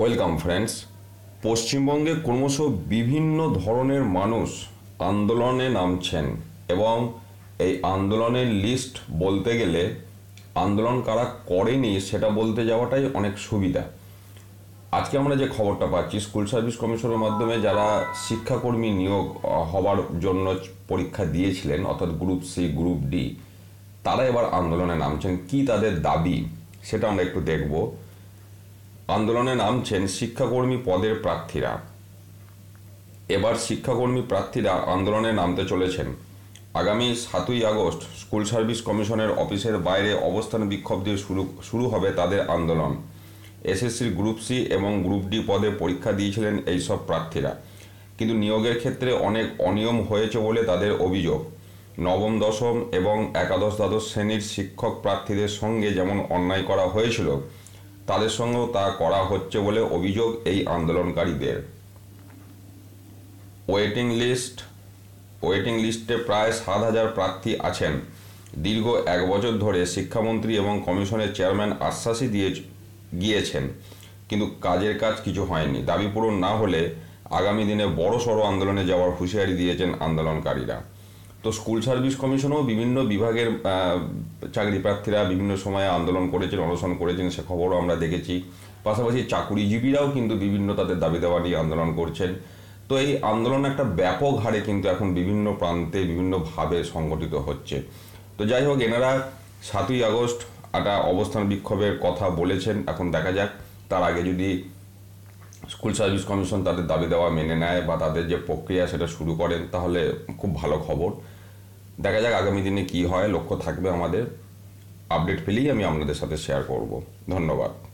welcome friends পশ্চিমবঙ্গে ক্রমশ বিভিন্ন ধরনের মানুষ আন্দোলনে নামছেন এবং এই আন্দোলনের লিস্ট বলতে গেলে আন্দোলন কারা করেনি সেটা বলতে যাওয়াটাই অনেক সুবিধা আজকে আমরা যে খবরটা পাচ্ছি স্কুল সার্ভিস কমিশনের মাধ্যমে যারা শিক্ষাকর্মী নিয়োগ হওয়ার জন্য পরীক্ষা দিয়েছিলেন অর্থাৎ গ্রুপ সি গ্রুপ ডি তারা এবার আন্দোলনে নামছেন কি তাদের দাবি সেটা আমরা একটু দেখবো আন্দোলনে নামছেন শিক্ষাকর্মী পদের প্রার্থীরা এবার শিক্ষাকর্মী প্রার্থীরা আন্দোলনে নামতে চলেছেন আগামী সাতই আগস্ট স্কুল সার্ভিস কমিশনের অফিসের বাইরে অবস্থান বিক্ষোভ দিয়ে শুরু শুরু হবে তাদের আন্দোলন এসএসসির গ্রুপ সি এবং গ্রুপ ডি পদে পরীক্ষা দিয়েছিলেন এইসব প্রার্থীরা কিন্তু নিয়োগের ক্ষেত্রে অনেক অনিয়ম হয়েছে বলে তাদের অভিযোগ নবম দশম এবং একাদশ দ্বাদশ শ্রেণীর শিক্ষক প্রার্থীদের সঙ্গে যেমন অন্যায় করা হয়েছিল তাদের সঙ্গেও তা করা হচ্ছে বলে অভিযোগ এই আন্দোলনকারীদের ওয়েটিং লিস্ট ওয়েটিং লিস্টে প্রায় সাত হাজার প্রার্থী আছেন দীর্ঘ এক বছর ধরে শিক্ষামন্ত্রী এবং কমিশনের চেয়ারম্যান আশ্বাসই দিয়ে গিয়েছেন কিন্তু কাজের কাজ কিছু হয়নি দাবি পূরণ না হলে আগামী দিনে বড় সড়ো আন্দোলনে যাওয়ার হুঁশিয়ারি দিয়েছেন আন্দোলনকারীরা তো স্কুল সার্ভিস কমিশনও বিভিন্ন বিভাগের চাকরি প্রার্থীরা বিভিন্ন সময়ে আন্দোলন করেছেন অনশন করেছেন সে খবরও আমরা দেখেছি পাশাপাশি চাকুরিজীবীরাও কিন্তু বিভিন্ন তাদের দাবি দাওয়া নিয়ে আন্দোলন করছেন তো এই আন্দোলন একটা ব্যাপক হারে কিন্তু এখন বিভিন্ন প্রান্তে বিভিন্নভাবে সংগঠিত হচ্ছে তো যাই হোক এনারা সাতই আগস্ট একটা অবস্থান বিক্ষোভের কথা বলেছেন এখন দেখা যাক তার আগে যদি স্কুল সার্ভিস কমিশন তাদের দাবি দেওয়া মেনে নেয় বা তাদের যে প্রক্রিয়া সেটা শুরু করেন তাহলে খুব ভালো খবর দেখা যাক আগামী দিনে কি হয় লক্ষ্য থাকবে আমাদের আপডেট পেলেই আমি আপনাদের সাথে শেয়ার করব ধন্যবাদ